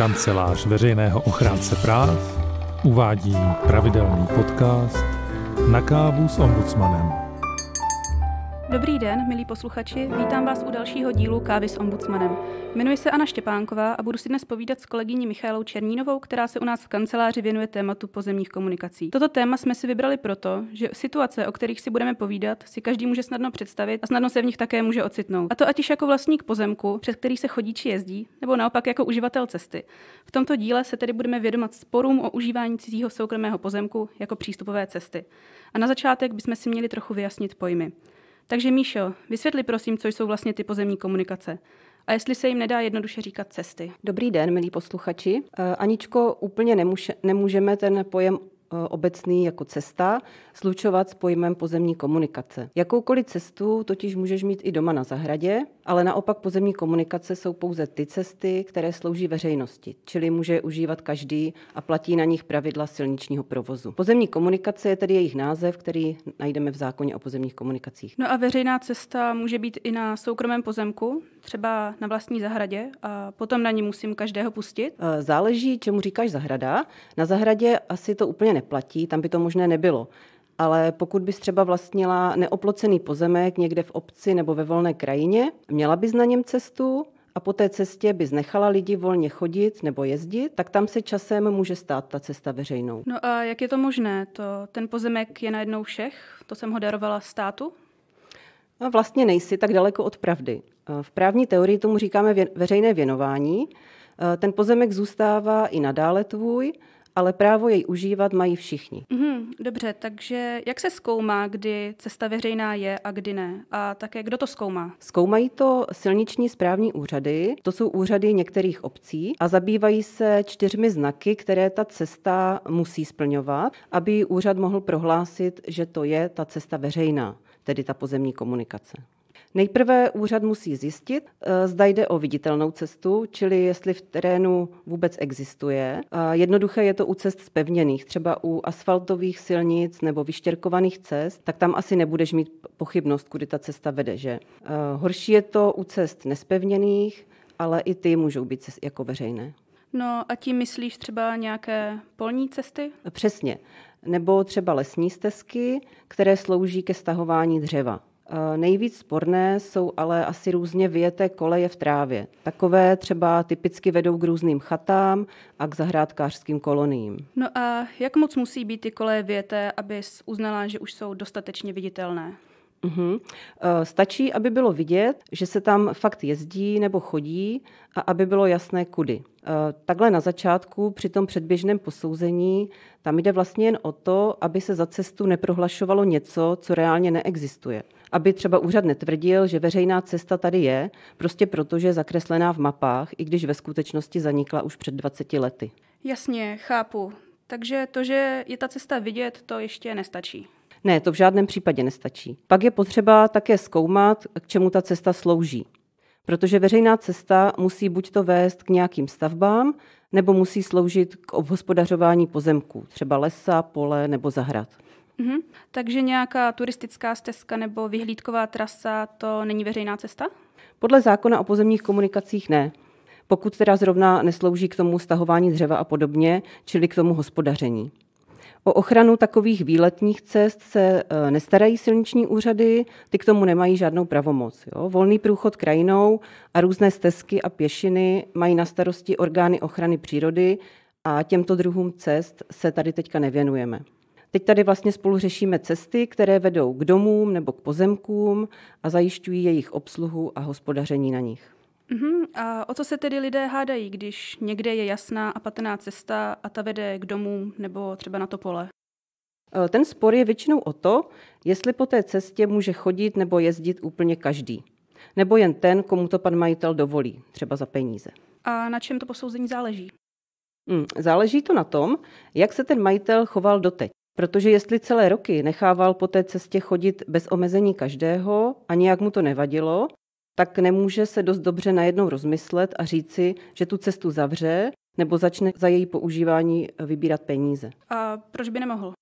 Kancelář veřejného ochránce práv uvádí pravidelný podcast na kávu s ombudsmanem. Dobrý den, milí posluchači, vítám vás u dalšího dílu Kávy s ombudsmanem. Jmenuji se Anna Štěpánková a budu si dnes povídat s kolegyní Michalou Černínovou, která se u nás v kanceláři věnuje tématu pozemních komunikací. Toto téma jsme si vybrali proto, že situace, o kterých si budeme povídat, si každý může snadno představit a snadno se v nich také může ocitnout. A to ať již jako vlastník pozemku, přes který se chodí či jezdí, nebo naopak jako uživatel cesty. V tomto díle se tedy budeme vědomat sporům o užívání cizího soukromého pozemku jako přístupové cesty. A na začátek bychom si měli trochu vyjasnit pojmy. Takže Míšo, vysvětli prosím, co jsou vlastně ty pozemní komunikace. A jestli se jim nedá jednoduše říkat cesty. Dobrý den, milí posluchači. E, Aničko, úplně nemůže, nemůžeme ten pojem Eh, obecný jako cesta slučovat s pojmem pozemní komunikace. Jakoukoliv cestu totiž můžeš mít i doma na zahradě, ale naopak pozemní komunikace jsou pouze ty cesty, které slouží veřejnosti, čili může je užívat každý a platí na nich pravidla silničního provozu. Pozemní komunikace je tedy jejich název, který najdeme v zákoně o pozemních komunikacích. No a veřejná cesta může být i na soukromém pozemku, třeba na vlastní zahradě a potom na ní musím každého pustit? Eh, záleží, čemu říkáš zahrada. Na zahradě asi to úplně neplatí, tam by to možné nebylo. Ale pokud bys třeba vlastnila neoplocený pozemek někde v obci nebo ve volné krajině, měla bys na něm cestu, a po té cestě bys nechala lidi volně chodit nebo jezdit, tak tam se časem může stát ta cesta veřejnou. No a jak je to možné? To, ten pozemek je najednou všech? To jsem ho darovala státu? No, vlastně nejsi tak daleko od pravdy. V právní teorii tomu říkáme veřejné věnování. Ten pozemek zůstává i nadále tvůj, ale právo jej užívat mají všichni. Mm-hmm, dobře, takže jak se zkoumá, kdy cesta veřejná je a kdy ne? A také kdo to zkoumá? Zkoumají to silniční správní úřady, to jsou úřady některých obcí a zabývají se čtyřmi znaky, které ta cesta musí splňovat, aby úřad mohl prohlásit, že to je ta cesta veřejná tedy ta pozemní komunikace. Nejprve úřad musí zjistit, eh, zda jde o viditelnou cestu, čili jestli v terénu vůbec existuje. Jednoduché je to u cest zpevněných, třeba u asfaltových silnic nebo vyštěrkovaných cest, tak tam asi nebudeš mít pochybnost, kudy ta cesta vede, že? Eh, horší je to u cest nespevněných, ale i ty můžou být jako veřejné. No a tím myslíš třeba nějaké polní cesty? Přesně nebo třeba lesní stezky, které slouží ke stahování dřeva. Eh, nejvíc sporné jsou ale asi různě vyjeté koleje v trávě. Takové třeba typicky vedou k různým chatám a k zahrádkářským koloniím. No a jak moc musí být ty koleje vyjeté, abys uznala, že už jsou dostatečně viditelné? mm Stačí, aby bylo vidět, že se tam fakt jezdí nebo chodí a aby bylo jasné kudy. Eh, takhle na začátku při tom předběžném posouzení tam jde vlastně jen o to, aby se za cestu neprohlašovalo něco, co reálně neexistuje. Aby třeba úřad netvrdil, že veřejná cesta tady je, prostě protože je zakreslená v mapách, i když ve skutečnosti zanikla už před 20 lety. Jasně, chápu. Takže to, že je ta cesta vidět, to ještě nestačí. Ne, to v žádném případě nestačí. Pak je potřeba také zkoumat, k čemu ta cesta slouží. Protože veřejná cesta musí buď to vést k nějakým stavbám, nebo musí sloužit k obhospodařování pozemků, třeba lesa, pole nebo zahrad. Mhm. Takže nějaká turistická stezka nebo vyhlídková trasa, to není veřejná cesta? Podle zákona o pozemních komunikacích ne. Pokud teda zrovna neslouží k tomu stahování dřeva a podobně, čili k tomu hospodaření. O ochranu takových výletních cest se e, nestarají silniční úřady, ty k tomu nemají žádnou pravomoc. Jo? Volný průchod krajinou a různé stezky a pěšiny mají na starosti orgány ochrany přírody a těmto druhům cest se tady teďka nevěnujeme. Teď tady vlastně spolu řešíme cesty, které vedou k domům nebo k pozemkům a zajišťují jejich obsluhu a hospodaření na nich. Uh-huh. A o co se tedy lidé hádají, když někde je jasná a patrná cesta a ta vede k domu nebo třeba na to pole? E, ten spor je většinou o to, jestli po té cestě může chodit nebo jezdit úplně každý. Nebo jen ten, komu to pan majitel dovolí, třeba za peníze. A na čem to posouzení záleží? Hmm, záleží to na tom, jak se ten majitel choval doteď. Protože jestli celé roky nechával po té cestě chodit bez omezení každého a nějak mu to nevadilo, tak nemůže se dost dobře najednou rozmyslet a říci, že tu cestu zavře nebo začne za její používání eh, vybírat peníze. A proč by nemohl?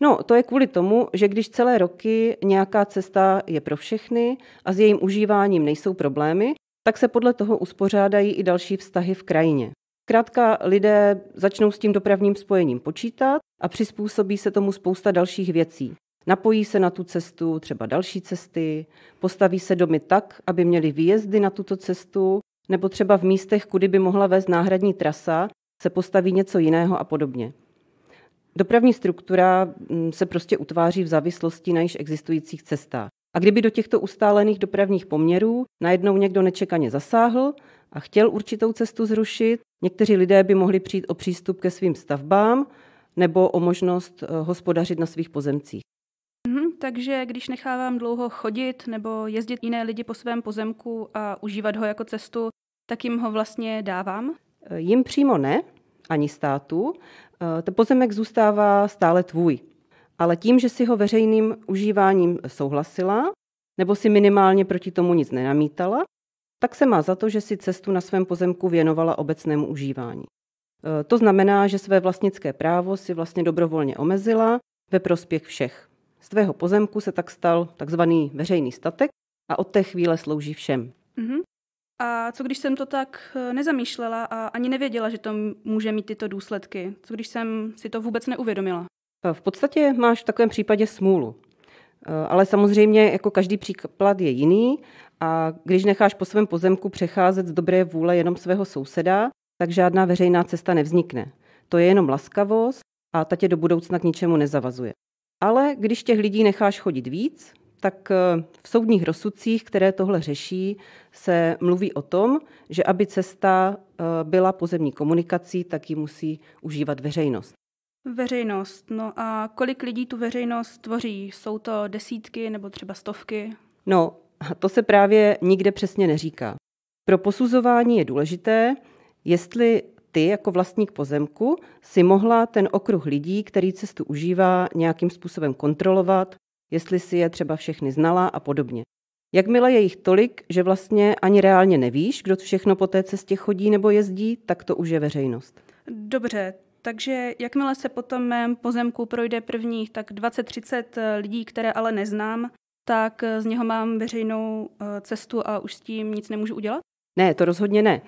No, to je kvůli tomu, že když celé roky nějaká cesta je pro všechny a s jejím užíváním nejsou problémy, tak se podle toho uspořádají i další vztahy v krajině. Krátka, lidé začnou s tím dopravním spojením počítat a přizpůsobí se tomu spousta dalších věcí. Napojí se na tu cestu třeba další cesty, postaví se domy tak, aby měly výjezdy na tuto cestu, nebo třeba v místech, kudy by mohla vést náhradní trasa, se postaví něco jiného a podobně. Dopravní struktura mm, se prostě utváří v závislosti na již existujících cestách. A kdyby do těchto ustálených dopravních poměrů najednou někdo nečekaně zasáhl a chtěl určitou cestu zrušit, někteří lidé by mohli přijít o přístup ke svým stavbám nebo o možnost eh, hospodařit na svých pozemcích takže když nechávám dlouho chodit nebo jezdit jiné lidi po svém pozemku a užívat ho jako cestu, tak jim ho vlastně dávám? Jim přímo ne, ani státu. E, Ten pozemek zůstává stále tvůj. Ale tím, že si ho veřejným užíváním souhlasila, nebo si minimálně proti tomu nic nenamítala, tak se má za to, že si cestu na svém pozemku věnovala obecnému užívání. E, to znamená, že své vlastnické právo si vlastně dobrovolně omezila ve prospěch všech. Z tvého pozemku se tak stal takzvaný veřejný statek a od té chvíle slouží všem. Mm-hmm. A co když jsem to tak eh, nezamýšlela a ani nevěděla, že to může mít tyto důsledky? Co když jsem si to vůbec neuvědomila? Eh, v podstatě máš v takovém případě smůlu. Eh, ale samozřejmě jako každý příklad je jiný a když necháš po svém pozemku přecházet z dobré vůle jenom svého souseda, tak žádná veřejná cesta nevznikne. To je jenom laskavost a ta tě do budoucna k ničemu nezavazuje. Ale když těch lidí necháš chodit víc, tak eh, v soudních rozsudcích, které tohle řeší, se mluví o tom, že aby cesta eh, byla pozemní komunikací, tak ji musí užívat veřejnost. Veřejnost. No a kolik lidí tu veřejnost tvoří? Jsou to desítky nebo třeba stovky? No, to se právě nikde přesně neříká. Pro posuzování je důležité, jestli ty jako vlastník pozemku si mohla ten okruh lidí, který cestu užívá, nějakým způsobem kontrolovat, jestli si je třeba všechny znala a podobně. Jakmile je jich tolik, že vlastně ani reálně nevíš, kdo všechno po té cestě chodí nebo jezdí, tak to už je veřejnost. Dobře, takže jakmile se potom mém pozemku projde prvních tak 20-30 eh, lidí, které ale neznám, tak eh, z něho mám veřejnou eh, cestu a už s tím nic nemůžu udělat? Ne, to rozhodně ne.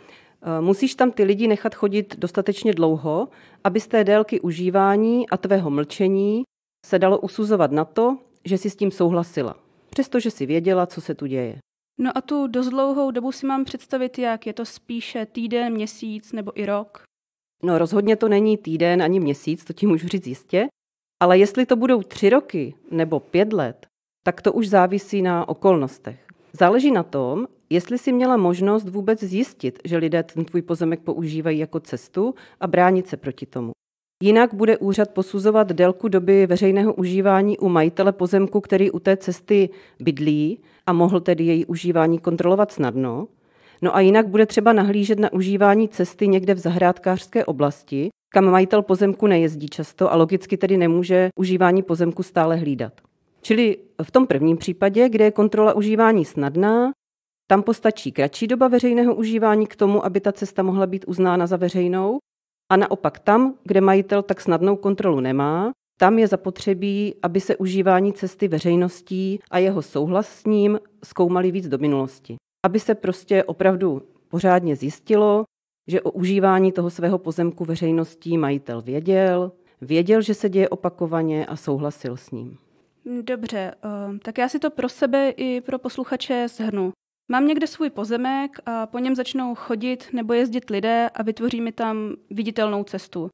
Eh, musíš tam ty lidi nechat chodit dostatečně dlouho, aby z té délky užívání a tvého mlčení se dalo usuzovat na to, že si s tím souhlasila, přestože si věděla, co se tu děje. No a tu dost dlouhou dobu si mám představit, jak je to spíše týden, měsíc nebo i rok? No rozhodně to není týden ani měsíc, to ti můžu říct jistě, ale jestli to budou tři roky nebo pět let, tak to už závisí na okolnostech. Záleží na tom, Jestli si měla možnost vůbec zjistit, že lidé ten tvůj pozemek používají jako cestu a bránit se proti tomu. Jinak bude úřad posuzovat délku doby veřejného užívání u majitele pozemku, který u té cesty bydlí a mohl tedy její užívání kontrolovat snadno. No a jinak bude třeba nahlížet na užívání cesty někde v zahrádkářské oblasti, kam majitel pozemku nejezdí často a logicky tedy nemůže užívání pozemku stále hlídat. Čili v tom prvním případě, kde je kontrola užívání snadná, tam postačí kratší doba veřejného užívání k tomu, aby ta cesta mohla být uznána za veřejnou, a naopak tam, kde majitel tak snadnou kontrolu nemá, tam je zapotřebí, aby se užívání cesty veřejností a jeho souhlas s ním zkoumali víc do minulosti. Aby se prostě opravdu pořádně zjistilo, že o užívání toho svého pozemku veřejností majitel věděl, věděl, že se děje opakovaně a souhlasil s ním. Dobře, eh, tak já si to pro sebe i pro posluchače zhrnu. Mám někde svůj pozemek a po něm začnou chodit nebo jezdit lidé a vytvoří mi tam viditelnou cestu.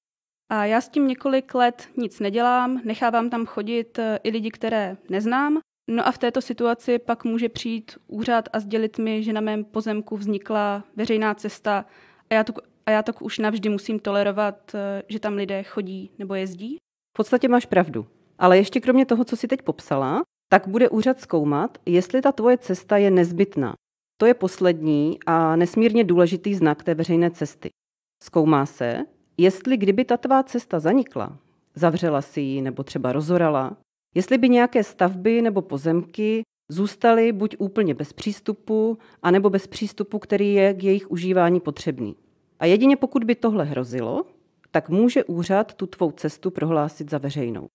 A já s tím několik let nic nedělám, nechávám tam chodit eh, i lidi, které neznám. No a v této situaci pak může přijít úřad a sdělit mi, že na mém pozemku vznikla veřejná cesta a já, to, a já tak už navždy musím tolerovat, eh, že tam lidé chodí nebo jezdí. V podstatě máš pravdu. Ale ještě kromě toho, co si teď popsala, tak bude úřad zkoumat, jestli ta tvoje cesta je nezbytná. To je poslední a nesmírně důležitý znak té veřejné cesty. Zkoumá se, jestli kdyby ta tvá cesta zanikla, zavřela si ji nebo třeba rozorala, jestli by nějaké stavby nebo pozemky zůstaly buď úplně bez přístupu, anebo bez přístupu, který je k jejich užívání potřebný. A jedině pokud by tohle hrozilo, tak může úřad tu tvou cestu prohlásit za veřejnou.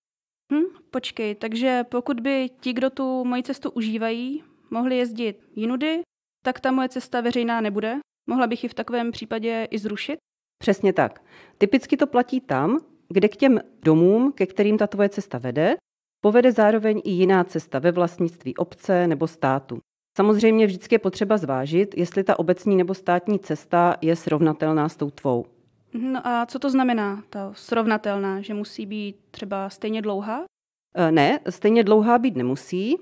Hm? počkej, takže pokud by ti, kdo tu moji cestu užívají, mohli jezdit jinudy, tak ta moje cesta veřejná nebude. Mohla bych ji v takovém případě i zrušit? Přesně tak. Typicky to platí tam, kde k těm domům, ke kterým ta tvoje cesta vede, povede zároveň i jiná cesta ve vlastnictví obce nebo státu. Samozřejmě vždycky je potřeba zvážit, jestli ta obecní nebo státní cesta je srovnatelná s tou tvou. No a co to znamená, ta srovnatelná, že musí být třeba stejně dlouhá? Eh, ne, stejně dlouhá být nemusí,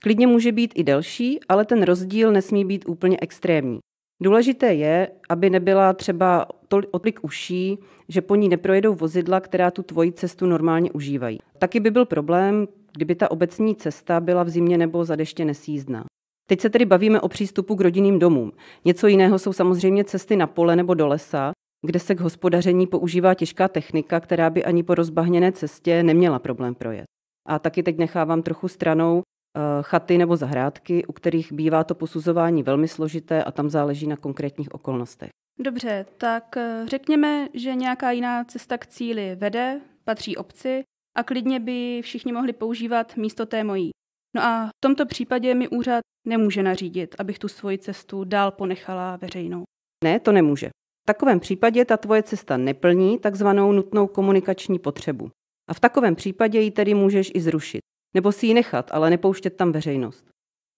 klidně může být i delší, ale ten rozdíl nesmí být úplně extrémní. Důležité je, aby nebyla třeba tolik uší, že po ní neprojedou vozidla, která tu tvoji cestu normálně užívají. Taky by byl problém, kdyby ta obecní cesta byla v zimě nebo za deště nesízdná. Teď se tedy bavíme o přístupu k rodinným domům. Něco jiného jsou samozřejmě cesty na pole nebo do lesa, kde se k hospodaření používá těžká technika, která by ani po rozbahněné cestě neměla problém projet. A taky teď nechávám trochu stranou eh, chaty nebo zahrádky, u kterých bývá to posuzování velmi složité a tam záleží na konkrétních okolnostech. Dobře, tak eh, řekněme, že nějaká jiná cesta k cíli vede, patří obci a klidně by všichni mohli používat místo té mojí. No a v tomto případě mi úřad nemůže nařídit, abych tu svoji cestu dál ponechala veřejnou. Ne, to nemůže. V takovém případě ta tvoje cesta neplní takzvanou nutnou komunikační potřebu. A v takovém případě ji tedy můžeš i zrušit, nebo si ji nechat, ale nepouštět tam veřejnost.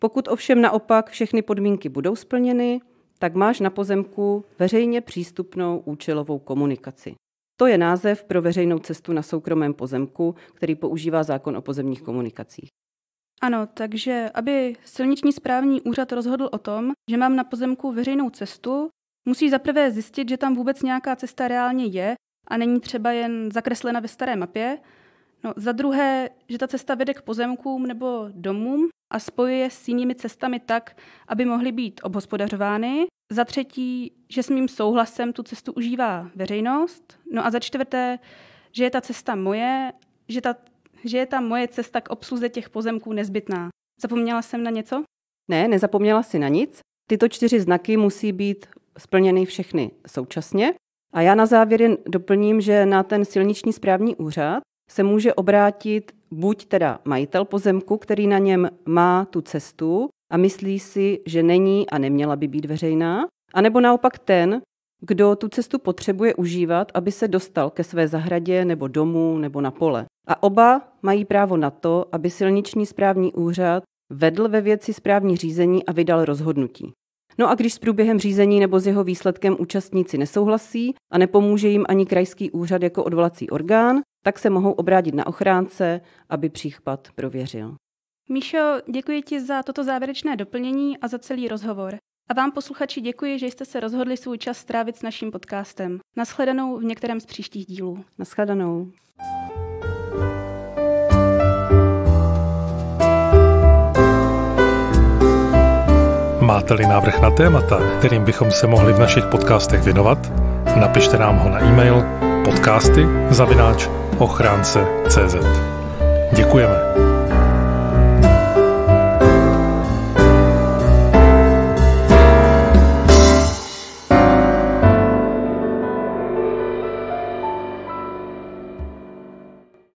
Pokud ovšem naopak všechny podmínky budou splněny, tak máš na pozemku veřejně přístupnou účelovou komunikaci. To je název pro veřejnou cestu na soukromém pozemku, který používá zákon o pozemních komunikacích. Ano, takže aby silniční správní úřad rozhodl o tom, že mám na pozemku veřejnou cestu, musí zaprvé zjistit, že tam vůbec nějaká cesta reálně je a není třeba jen zakreslena ve staré mapě. No, za druhé, že ta cesta vede k pozemkům nebo domům a spojuje s jinými cestami tak, aby mohly být obhospodařovány. Za třetí, že s mým souhlasem tu cestu užívá veřejnost. No a za čtvrté, že je ta cesta moje, že, ta, že je ta moje cesta k obsluze těch pozemků nezbytná. Zapomněla jsem na něco? Ne, nezapomněla si na nic. Tyto čtyři znaky musí být splněny všechny současně. A já na závěr jen doplním, že na ten silniční správní úřad se může obrátit buď teda majitel pozemku, který na něm má tu cestu a myslí si, že není a neměla by být veřejná, anebo naopak ten, kdo tu cestu potřebuje užívat, aby se dostal ke své zahradě nebo domu nebo na pole. A oba mají právo na to, aby silniční správní úřad vedl ve věci správní řízení a vydal rozhodnutí. No a když s průběhem řízení nebo s jeho výsledkem účastníci nesouhlasí a nepomůže jim ani krajský úřad jako odvolací orgán, tak se mohou obrátit na ochránce, aby případ prověřil. Míšo, děkuji ti za toto závěrečné doplnění a za celý rozhovor. A vám posluchači děkuji, že jste se rozhodli svůj čas strávit s naším podcastem. Naschledanou v některém z příštích dílů. Naschledanou. Máte-li návrh na témata, kterým bychom se mohli v našich podcastech věnovat, napište nám ho na e-mail podcasty ochránce.cz Děkujeme.